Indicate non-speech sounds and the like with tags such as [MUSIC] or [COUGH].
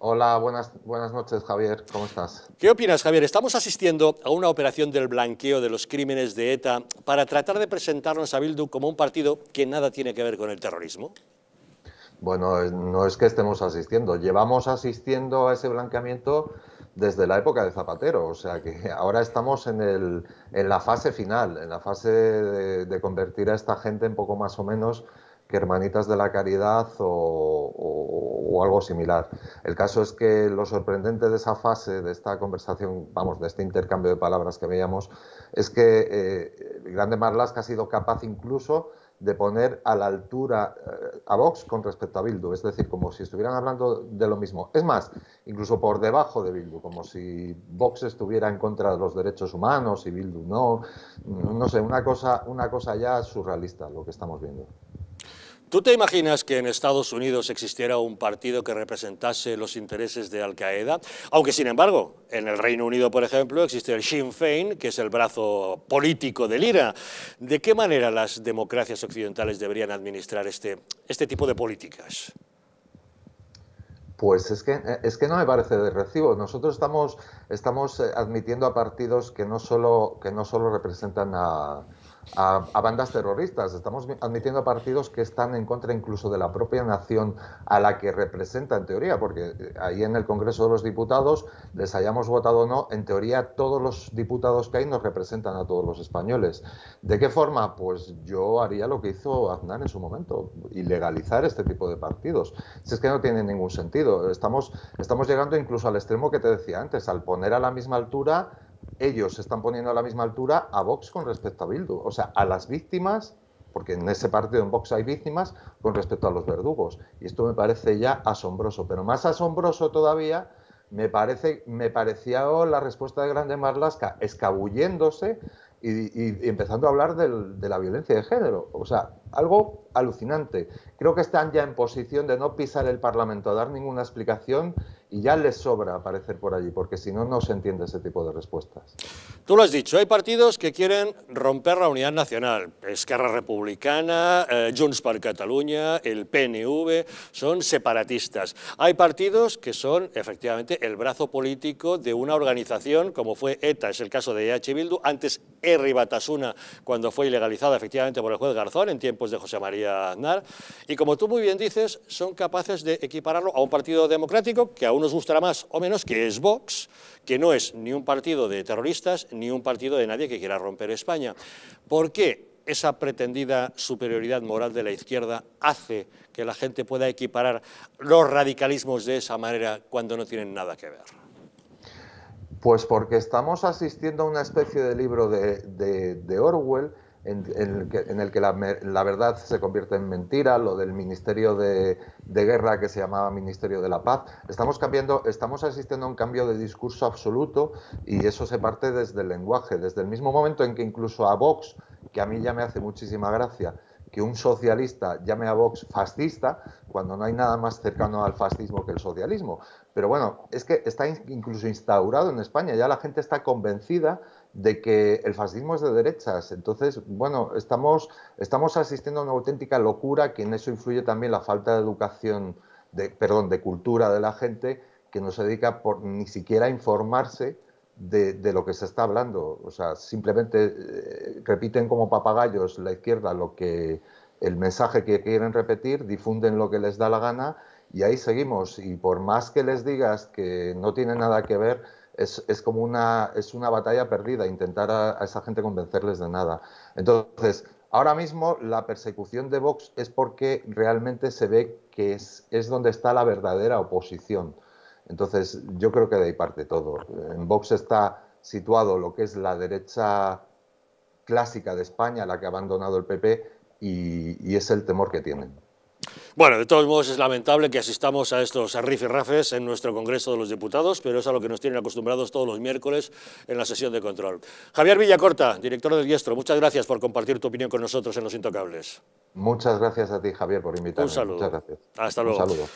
Hola, buenas, buenas noches Javier, ¿cómo estás? ¿Qué opinas Javier? Estamos asistiendo a una operación del blanqueo de los crímenes de ETA para tratar de presentarnos a Bildu como un partido que nada tiene que ver con el terrorismo. Bueno, no es que estemos asistiendo, llevamos asistiendo a ese blanqueamiento desde la época de Zapatero, o sea que [LAUGHS] ahora estamos en, la fase final, en la fase de, de convertir a esta gente en poco más o menos que Hermanitas de la Caridad o, algo similar. El caso es que lo sorprendente de esa fase, de esta conversación, vamos, de este intercambio de palabras que veíamos, es que el eh, Grande Marlaska ha sido capaz incluso de poner a la altura eh, a Vox con respecto a Bildu, es decir, como si estuvieran hablando de lo mismo. Es más, incluso por debajo de Bildu, como si Vox estuviera en contra de los derechos humanos y Bildu no. No sé, una cosa, una cosa ya surrealista lo que estamos viendo. ¿Tú te imaginas que en Estados Unidos existiera un partido que representase los intereses de Al Qaeda? Aunque, sin embargo, en el Reino Unido, por ejemplo, existe el Sinn Féin, que es el brazo político del IRA. ¿De qué manera las democracias occidentales deberían administrar este, este tipo de políticas? Pues es que, es que no me parece de recibo. Nosotros estamos, estamos eh, admitiendo a partidos que no solo, que no solo representan a, a, bandas terroristas, estamos admitiendo partidos que están en contra incluso de la propia nación a la que representa en teoría, porque eh, ahí en el Congreso de los Diputados, les hayamos votado o no, en teoría todos los diputados que hay nos representan a todos los españoles. ¿De qué forma? Pues yo haría lo que hizo Aznar en su momento, ilegalizar este tipo de partidos. Si es que no tiene ningún sentido. Estamos, estamos llegando incluso al extremo que te decía antes, al poner a la misma altura ellos están poniendo a la misma altura a Vox con respecto a Bildu. O sea, a las víctimas, porque en ese partido en Vox hay víctimas, con respecto a los verdugos. Y esto me parece ya asombroso. Pero más asombroso todavía me, parece, me parecía la respuesta de Grande Marlasca, escabulléndose y, empezando a hablar de la violencia de género. O sea, algo alucinante. Creo que están ya en posición de no pisar el Parlamento, a dar ninguna explicación y ya les sobra aparecer por allí, porque si no, no se entiende ese tipo de respuestas. Tú lo has dicho, hay partidos que quieren romper la unidad nacional. Esquerra Republicana, eh, Junts per Cataluña, el PNV, son separatistas. Hay partidos que son, efectivamente, el brazo político de una organización, como fue ETA, es el caso de EH Bildu, antes R. Batasuna, cuando fue ilegalizada, efectivamente, por el juez Garzón en tiempo de José María Aznar, y como tú muy bien dices, son capaces de equipararlo a un partido democrático que a nos gustará más o menos, que es Vox, que no es ni un partido de terroristas ni un partido de nadie que quiera romper España. ¿Por qué? esa pretendida superioridad moral de la izquierda hace que la gente pueda equiparar los radicalismos de esa manera cuando no tienen nada que ver? Pues porque estamos asistiendo a una especie de libro de, de Orwell en, el que la, la, verdad se convierte en mentira, lo del Ministerio de, de, Guerra que se llamaba Ministerio de la Paz. Estamos cambiando, estamos asistiendo a un cambio de discurso absoluto y eso se parte desde el lenguaje, desde el mismo momento en que incluso a Vox, que a mí ya me hace muchísima gracia, que un socialista llame a Vox fascista cuando no hay nada más cercano al fascismo que el socialismo. Pero bueno, es que está incluso instaurado en España, ya la gente está convencida de que el fascismo es de derechas. Entonces, bueno, estamos, estamos asistiendo a una auténtica locura que en eso influye también la falta de educación, de, perdón, de cultura de la gente que no se dedica por, ni siquiera a informarse de, lo que se está hablando. O sea, simplemente eh, repiten como papagayos la izquierda lo que el mensaje que quieren repetir, difunden lo que les da la gana y ahí seguimos. Y por más que les digas que no tiene nada que ver, es, como una, es una batalla perdida intentar a, esa gente convencerles de nada. Entonces, ahora mismo la persecución de Vox es porque realmente se ve que es donde está la verdadera oposición. Entonces, yo creo que de ahí parte todo. En Vox está situado lo que es la derecha clásica de España, la que ha abandonado el PP, y, es el temor que tienen. Bueno, de todos modos es lamentable que asistamos a estos rifirrafes en nuestro Congreso de los Diputados, pero es a lo que nos tienen acostumbrados todos los miércoles en la sesión de control. Javier Villacorta, director del Diestro, muchas gracias por compartir tu opinión con nosotros en Los Intocables. Muchas gracias a ti, Javier, por invitarme. Un saludo. Muchas gracias. Hasta luego. Un saludo.